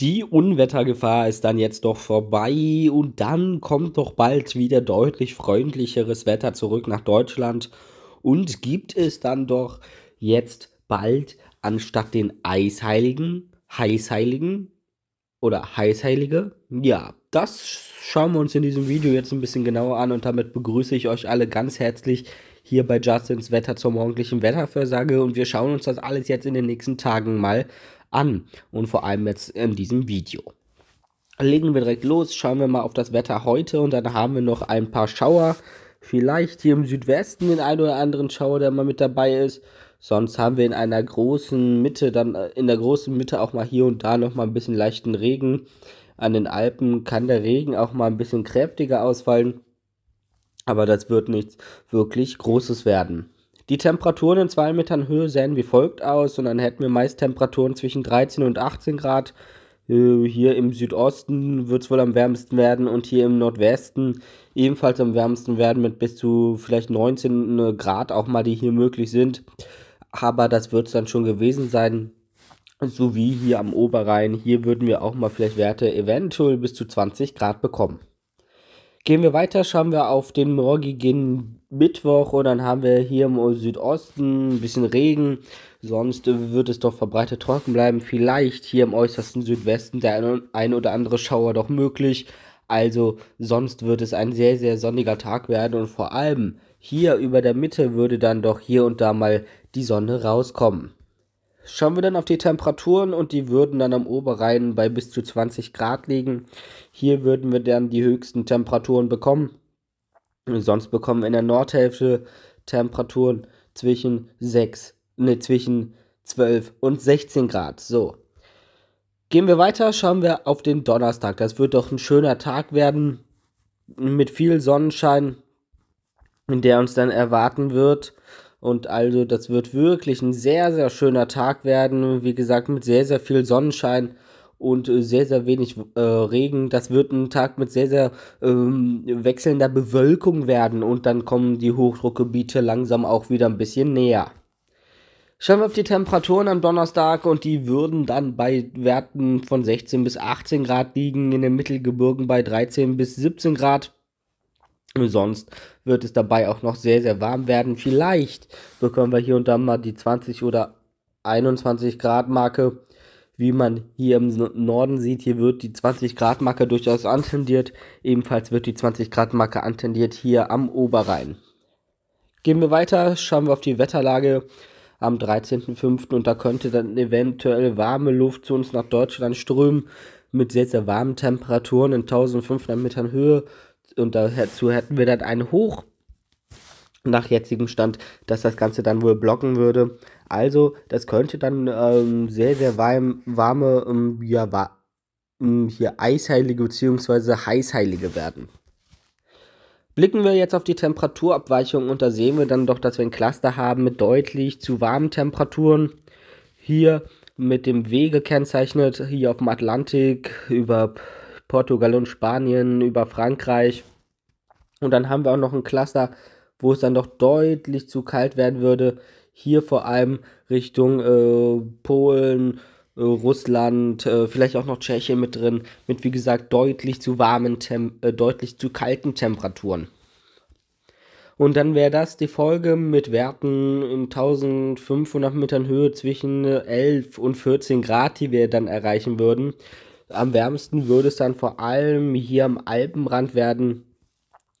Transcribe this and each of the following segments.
die Unwettergefahr ist dann jetzt doch vorbei und dann kommt doch bald wieder deutlich freundlicheres Wetter zurück nach Deutschland und gibt es dann doch jetzt bald anstatt den Eisheiligen, Heißheiligen oder Heißheilige. Ja, das schauen wir uns in diesem Video jetzt ein bisschen genauer an und damit begrüße ich euch alle ganz herzlich hier bei Justins Wetter zur morgendlichen Wetterversage und wir schauen uns das alles jetzt in den nächsten Tagen mal an und vor allem jetzt in diesem Video. Legen wir direkt los, schauen wir mal auf das Wetter heute und dann haben wir noch ein paar Schauer. Vielleicht hier im Südwesten den einen oder anderen Schauer, der mal mit dabei ist. Sonst haben wir in einer großen Mitte, dann äh, in der großen Mitte auch mal hier und da noch mal ein bisschen leichten Regen. An den Alpen kann der Regen auch mal ein bisschen kräftiger ausfallen aber das wird nichts wirklich Großes werden. Die Temperaturen in 2 Metern Höhe sehen wie folgt aus und dann hätten wir meist Temperaturen zwischen 13 und 18 Grad. Äh, hier im Südosten wird es wohl am wärmsten werden und hier im Nordwesten ebenfalls am wärmsten werden mit bis zu vielleicht 19 äh, Grad auch mal, die hier möglich sind. Aber das wird es dann schon gewesen sein. So wie hier am Oberrhein. Hier würden wir auch mal vielleicht Werte eventuell bis zu 20 Grad bekommen. Gehen wir weiter, schauen wir auf den morgigen Mittwoch und dann haben wir hier im Südosten ein bisschen Regen. Sonst wird es doch verbreitet trocken bleiben. Vielleicht hier im äußersten Südwesten der ein oder andere Schauer doch möglich. Also sonst wird es ein sehr, sehr sonniger Tag werden und vor allem hier über der Mitte würde dann doch hier und da mal die Sonne rauskommen schauen wir dann auf die Temperaturen und die würden dann am Oberrhein bei bis zu 20 Grad liegen. Hier würden wir dann die höchsten Temperaturen bekommen. Sonst bekommen wir in der Nordhälfte Temperaturen zwischen 6, ne, zwischen 12 und 16 Grad. So. Gehen wir weiter, schauen wir auf den Donnerstag. Das wird doch ein schöner Tag werden mit viel Sonnenschein, der uns dann erwarten wird. Und also, das wird wirklich ein sehr, sehr schöner Tag werden. Wie gesagt, mit sehr, sehr viel Sonnenschein und äh, sehr, sehr wenig äh, Regen. Das wird ein Tag mit sehr, sehr ähm, wechselnder Bewölkung werden und dann kommen die Hochdruckgebiete langsam auch wieder ein bisschen näher. Schauen wir auf die Temperaturen am Donnerstag und die würden dann bei Werten von 16 bis 18 Grad liegen, in den Mittelgebirgen bei 13 bis 17 Grad. Sonst wird es dabei auch noch sehr, sehr warm werden. Vielleicht bekommen wir hier und da mal die 20 oder 21 Grad Marke, wie man hier im Norden sieht. Hier wird die 20 Grad Marke durchaus antendiert. Ebenfalls wird die 20 Grad Marke antendiert hier am Oberrhein. Gehen wir weiter, schauen wir auf die Wetterlage am 13.05. und da könnte dann eventuell warme Luft zu uns nach Deutschland strömen mit sehr, sehr warmen Temperaturen in 1500 Metern Höhe und dazu hätten wir dann einen Hoch nach jetzigem Stand, dass das Ganze dann wohl blocken würde. Also, das könnte dann ähm, sehr, sehr warm, warme, ähm, ja, war, ähm, hier eisheilige bzw. heißheilige werden. Blicken wir jetzt auf die Temperaturabweichung und da sehen wir dann doch, dass wir ein Cluster haben mit deutlich zu warmen Temperaturen. Hier mit dem W gekennzeichnet, hier auf dem Atlantik über Portugal und Spanien über Frankreich. Und dann haben wir auch noch ein Cluster, wo es dann doch deutlich zu kalt werden würde. Hier vor allem Richtung äh, Polen, äh, Russland, äh, vielleicht auch noch Tschechien mit drin, mit wie gesagt deutlich zu warmen, Tem äh, deutlich zu kalten Temperaturen. Und dann wäre das die Folge mit Werten in 1500 Metern Höhe zwischen 11 äh, und 14 Grad, die wir dann erreichen würden. Am wärmsten würde es dann vor allem hier am Alpenrand werden,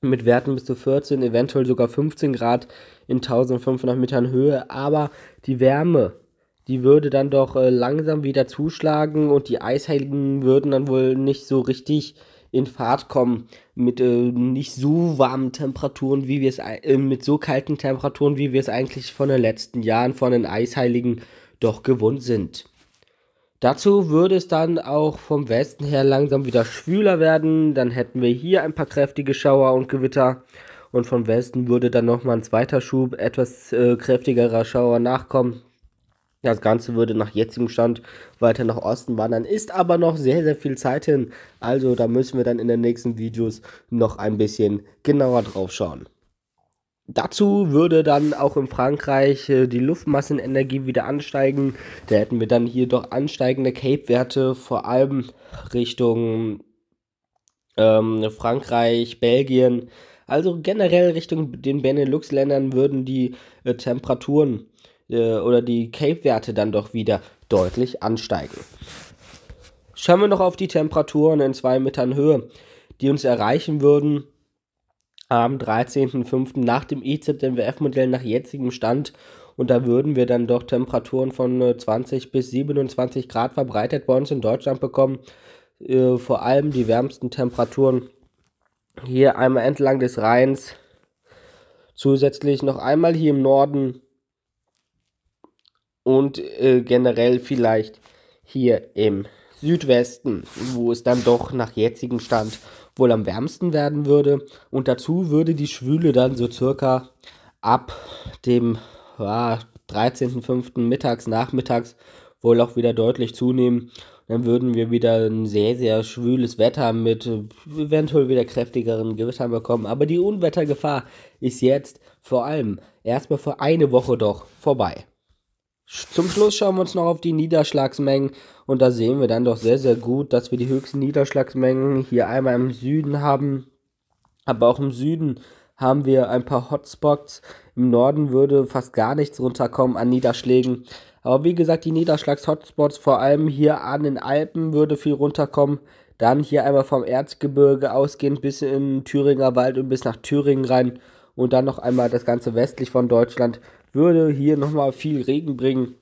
mit Werten bis zu 14, eventuell sogar 15 Grad in 1500 Metern Höhe. Aber die Wärme, die würde dann doch äh, langsam wieder zuschlagen und die Eisheiligen würden dann wohl nicht so richtig in Fahrt kommen mit äh, nicht so warmen Temperaturen, wie wir es äh, mit so kalten Temperaturen, wie wir es eigentlich von den letzten Jahren von den Eisheiligen doch gewohnt sind. Dazu würde es dann auch vom Westen her langsam wieder schwüler werden. Dann hätten wir hier ein paar kräftige Schauer und Gewitter. Und vom Westen würde dann nochmal ein zweiter Schub, etwas äh, kräftigerer Schauer nachkommen. Das Ganze würde nach jetzigem Stand weiter nach Osten wandern. Ist aber noch sehr, sehr viel Zeit hin. Also da müssen wir dann in den nächsten Videos noch ein bisschen genauer drauf schauen. Dazu würde dann auch in Frankreich äh, die Luftmassenenergie wieder ansteigen. Da hätten wir dann hier doch ansteigende Cape-Werte, vor allem Richtung ähm, Frankreich, Belgien. Also generell Richtung den Benelux-Ländern würden die äh, Temperaturen äh, oder die Cape-Werte dann doch wieder deutlich ansteigen. Schauen wir noch auf die Temperaturen in 2 Metern Höhe, die uns erreichen würden am 13.05. nach dem EZMWF-Modell nach jetzigem Stand. Und da würden wir dann doch Temperaturen von 20 äh, bis 27 Grad verbreitet bei uns in Deutschland bekommen. Äh, vor allem die wärmsten Temperaturen hier einmal entlang des Rheins. Zusätzlich noch einmal hier im Norden. Und äh, generell vielleicht hier im Südwesten, wo es dann doch nach jetzigem Stand wohl am wärmsten werden würde. Und dazu würde die Schwüle dann so circa ab dem ja, 13.05. mittags, nachmittags wohl auch wieder deutlich zunehmen. Dann würden wir wieder ein sehr, sehr schwüles Wetter mit eventuell wieder kräftigeren Gewittern bekommen. Aber die Unwettergefahr ist jetzt vor allem erstmal für eine Woche doch vorbei. Zum Schluss schauen wir uns noch auf die Niederschlagsmengen und da sehen wir dann doch sehr, sehr gut, dass wir die höchsten Niederschlagsmengen hier einmal im Süden haben. Aber auch im Süden haben wir ein paar Hotspots. Im Norden würde fast gar nichts runterkommen an Niederschlägen. Aber wie gesagt, die Niederschlagshotspots, vor allem hier an den Alpen, würde viel runterkommen. Dann hier einmal vom Erzgebirge ausgehend bis in Thüringer Wald und bis nach Thüringen rein. Und dann noch einmal das Ganze westlich von Deutschland würde hier nochmal viel Regen bringen.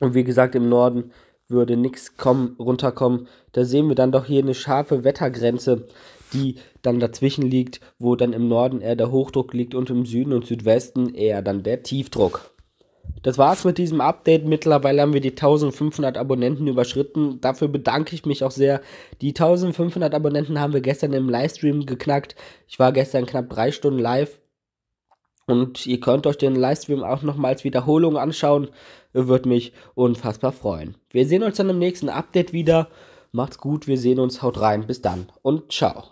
Und wie gesagt, im Norden würde nichts kommen, runterkommen. Da sehen wir dann doch hier eine scharfe Wettergrenze, die dann dazwischen liegt, wo dann im Norden eher der Hochdruck liegt und im Süden und Südwesten eher dann der Tiefdruck. Das war's mit diesem Update. Mittlerweile haben wir die 1500 Abonnenten überschritten. Dafür bedanke ich mich auch sehr. Die 1500 Abonnenten haben wir gestern im Livestream geknackt. Ich war gestern knapp drei Stunden live und ihr könnt euch den Livestream auch nochmals Wiederholung anschauen. Würde mich unfassbar freuen. Wir sehen uns dann im nächsten Update wieder. Macht's gut, wir sehen uns, haut rein, bis dann und ciao.